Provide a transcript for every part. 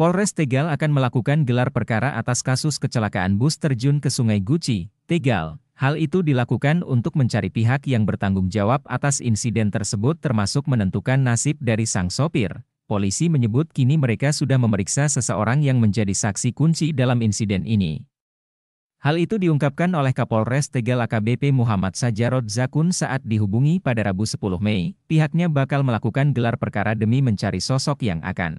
Polres Tegal akan melakukan gelar perkara atas kasus kecelakaan bus terjun ke Sungai Guci, Tegal. Hal itu dilakukan untuk mencari pihak yang bertanggung jawab atas insiden tersebut termasuk menentukan nasib dari sang sopir. Polisi menyebut kini mereka sudah memeriksa seseorang yang menjadi saksi kunci dalam insiden ini. Hal itu diungkapkan oleh Kapolres Tegal AKBP Muhammad Sa'jarod Zakun saat dihubungi pada Rabu 10 Mei, pihaknya bakal melakukan gelar perkara demi mencari sosok yang akan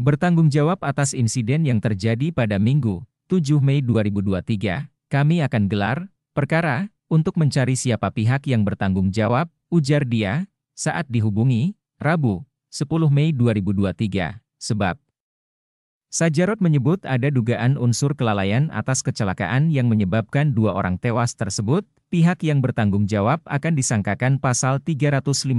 bertanggung jawab atas insiden yang terjadi pada Minggu, 7 Mei 2023, kami akan gelar perkara untuk mencari siapa pihak yang bertanggung jawab, ujar dia saat dihubungi Rabu, 10 Mei 2023, sebab Sajarot menyebut ada dugaan unsur kelalaian atas kecelakaan yang menyebabkan dua orang tewas tersebut, pihak yang bertanggung jawab akan disangkakan pasal 359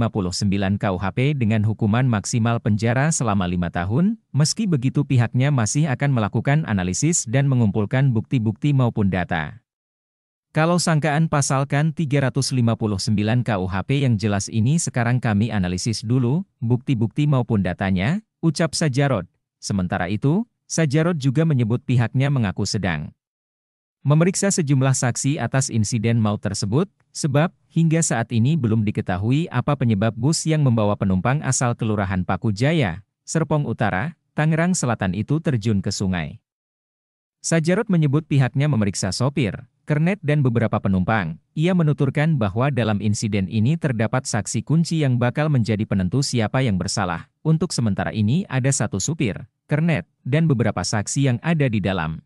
KUHP dengan hukuman maksimal penjara selama lima tahun, meski begitu pihaknya masih akan melakukan analisis dan mengumpulkan bukti-bukti maupun data. Kalau sangkaan pasalkan 359 KUHP yang jelas ini sekarang kami analisis dulu, bukti-bukti maupun datanya, ucap Sajarot. Sementara itu, Sajarot juga menyebut pihaknya mengaku sedang memeriksa sejumlah saksi atas insiden maut tersebut, sebab hingga saat ini belum diketahui apa penyebab bus yang membawa penumpang asal Kelurahan Paku Jaya, Serpong Utara, Tangerang Selatan itu terjun ke sungai. Sajarot menyebut pihaknya memeriksa sopir, kernet dan beberapa penumpang. Ia menuturkan bahwa dalam insiden ini terdapat saksi kunci yang bakal menjadi penentu siapa yang bersalah. Untuk sementara ini ada satu supir, kernet, dan beberapa saksi yang ada di dalam.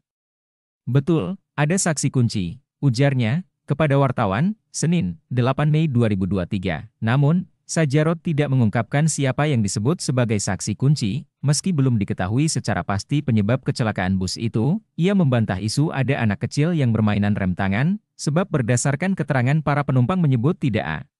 Betul, ada saksi kunci, ujarnya, kepada wartawan, Senin, 8 Mei 2023. Namun, Sajarot tidak mengungkapkan siapa yang disebut sebagai saksi kunci, meski belum diketahui secara pasti penyebab kecelakaan bus itu, ia membantah isu ada anak kecil yang bermainan rem tangan, sebab berdasarkan keterangan para penumpang menyebut tidak